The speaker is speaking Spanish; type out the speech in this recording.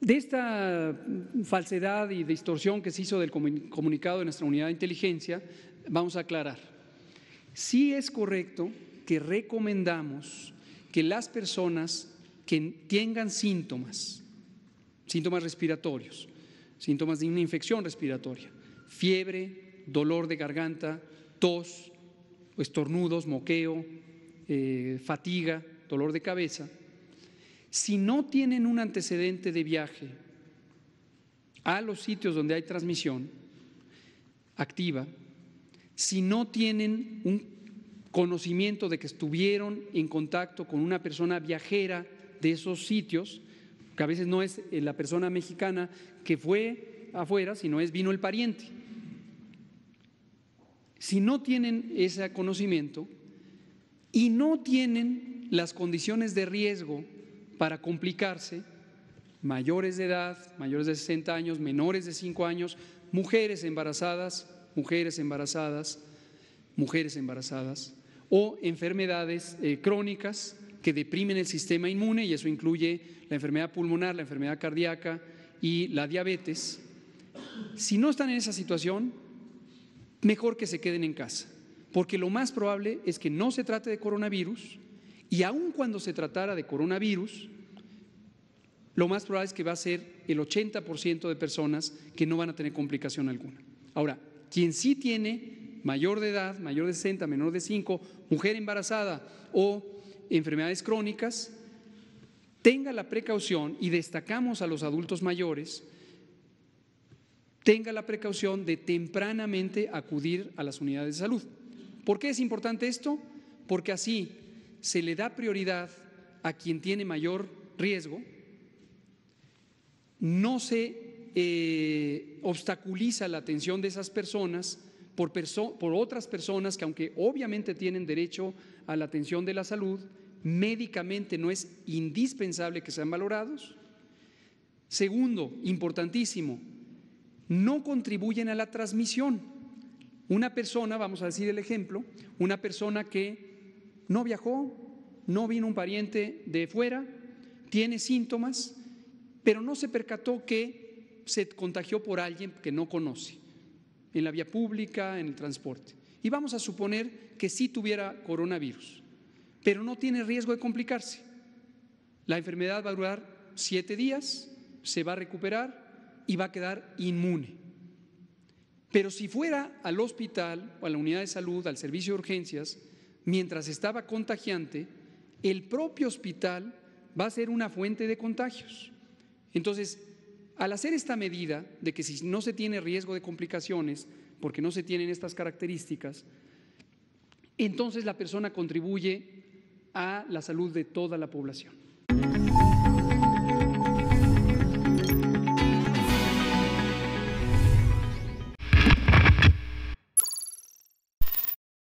De esta falsedad y distorsión que se hizo del comunicado de nuestra unidad de inteligencia, vamos a aclarar. Sí es correcto que recomendamos que las personas que tengan síntomas, síntomas respiratorios, síntomas de una infección respiratoria, fiebre, dolor de garganta, tos, estornudos, moqueo, eh, fatiga, dolor de cabeza, si no tienen un antecedente de viaje a los sitios donde hay transmisión activa, si no tienen un conocimiento de que estuvieron en contacto con una persona viajera de esos sitios, que a veces no es eh, la persona mexicana que fue afuera, sino es vino el pariente. Si no tienen ese conocimiento y no tienen las condiciones de riesgo para complicarse, mayores de edad, mayores de 60 años, menores de 5 años, mujeres embarazadas, mujeres embarazadas, mujeres embarazadas, o enfermedades eh, crónicas que deprimen el sistema inmune, y eso incluye la enfermedad pulmonar, la enfermedad cardíaca y la diabetes. Si no están en esa situación, mejor que se queden en casa, porque lo más probable es que no se trate de coronavirus, y aun cuando se tratara de coronavirus, lo más probable es que va a ser el 80% de personas que no van a tener complicación alguna. Ahora, quien sí tiene mayor de edad, mayor de 60, menor de 5, mujer embarazada o enfermedades crónicas, tenga la precaución, y destacamos a los adultos mayores, tenga la precaución de tempranamente acudir a las unidades de salud. ¿Por qué es importante esto? Porque así se le da prioridad a quien tiene mayor riesgo, no se eh, obstaculiza la atención de esas personas por, por otras personas que aunque obviamente tienen derecho a la atención de la salud, médicamente no es indispensable que sean valorados. Segundo, importantísimo, no contribuyen a la transmisión. Una persona, vamos a decir el ejemplo, una persona que no viajó, no vino un pariente de fuera, tiene síntomas, pero no se percató que se contagió por alguien que no conoce, en la vía pública, en el transporte. Y vamos a suponer que sí tuviera coronavirus, pero no tiene riesgo de complicarse. La enfermedad va a durar siete días, se va a recuperar y va a quedar inmune. Pero si fuera al hospital o a la unidad de salud, al servicio de urgencias, mientras estaba contagiante, el propio hospital va a ser una fuente de contagios. Entonces, al hacer esta medida de que si no se tiene riesgo de complicaciones, porque no se tienen estas características, entonces la persona contribuye a la salud de toda la población.